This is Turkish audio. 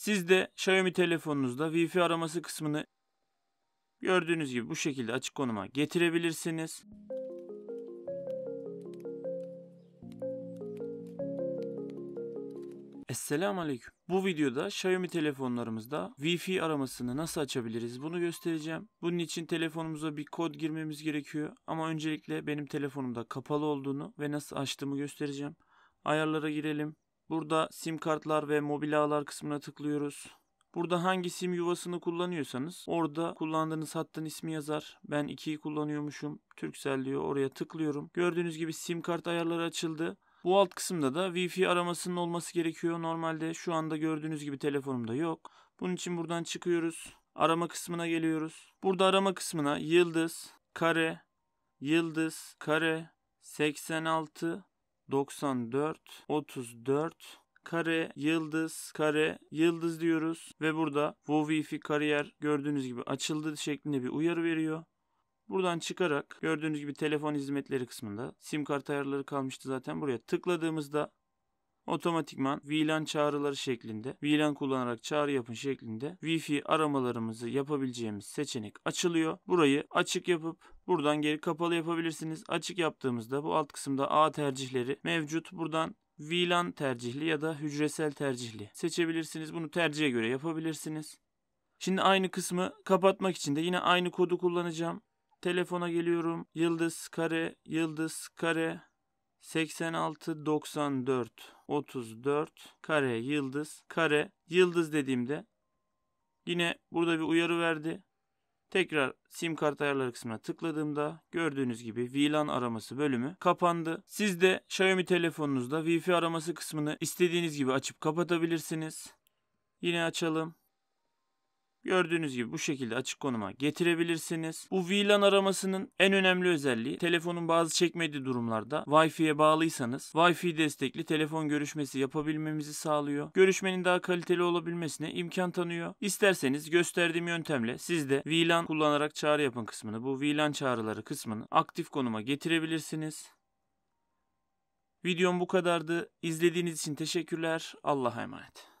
Siz de Xiaomi telefonunuzda Wi-Fi araması kısmını gördüğünüz gibi bu şekilde açık konuma getirebilirsiniz. Esselamu Aleyküm. Bu videoda Xiaomi telefonlarımızda Wi-Fi aramasını nasıl açabiliriz bunu göstereceğim. Bunun için telefonumuza bir kod girmemiz gerekiyor. Ama öncelikle benim telefonumda kapalı olduğunu ve nasıl açtığımı göstereceğim. Ayarlara girelim. Burada sim kartlar ve mobil ağlar kısmına tıklıyoruz. Burada hangi sim yuvasını kullanıyorsanız orada kullandığınız hattın ismi yazar. Ben 2'yi kullanıyormuşum. Türksel diyor oraya tıklıyorum. Gördüğünüz gibi sim kart ayarları açıldı. Bu alt kısımda da Wi-Fi aramasının olması gerekiyor. Normalde şu anda gördüğünüz gibi telefonumda yok. Bunun için buradan çıkıyoruz. Arama kısmına geliyoruz. Burada arama kısmına yıldız, kare, yıldız, kare, 86 94 34 kare, yıldız, kare, yıldız diyoruz ve burada Vovifi kariyer gördüğünüz gibi açıldı şeklinde bir uyarı veriyor. Buradan çıkarak gördüğünüz gibi telefon hizmetleri kısmında sim kart ayarları kalmıştı zaten buraya tıkladığımızda otomatikman VLAN çağrıları şeklinde VLAN kullanarak çağrı yapın şeklinde Wi-Fi aramalarımızı yapabileceğimiz seçenek açılıyor. Burayı açık yapıp Buradan geri kapalı yapabilirsiniz. Açık yaptığımızda bu alt kısımda A tercihleri mevcut. Buradan VLAN tercihli ya da hücresel tercihli seçebilirsiniz. Bunu tercihe göre yapabilirsiniz. Şimdi aynı kısmı kapatmak için de yine aynı kodu kullanacağım. Telefona geliyorum. Yıldız kare yıldız kare 86 94 34 kare yıldız kare yıldız dediğimde yine burada bir uyarı verdi. Tekrar sim kart ayarları kısmına tıkladığımda gördüğünüz gibi VLAN araması bölümü kapandı. Siz de Xiaomi telefonunuzda Wi-Fi araması kısmını istediğiniz gibi açıp kapatabilirsiniz. Yine açalım. Gördüğünüz gibi bu şekilde açık konuma getirebilirsiniz. Bu VLAN aramasının en önemli özelliği telefonun bazı çekmediği durumlarda Wi-Fi'ye bağlıysanız Wi-Fi destekli telefon görüşmesi yapabilmemizi sağlıyor. Görüşmenin daha kaliteli olabilmesine imkan tanıyor. İsterseniz gösterdiğim yöntemle siz de VLAN kullanarak çağrı yapın kısmını bu VLAN çağrıları kısmını aktif konuma getirebilirsiniz. Videom bu kadardı. İzlediğiniz için teşekkürler. Allah'a emanet.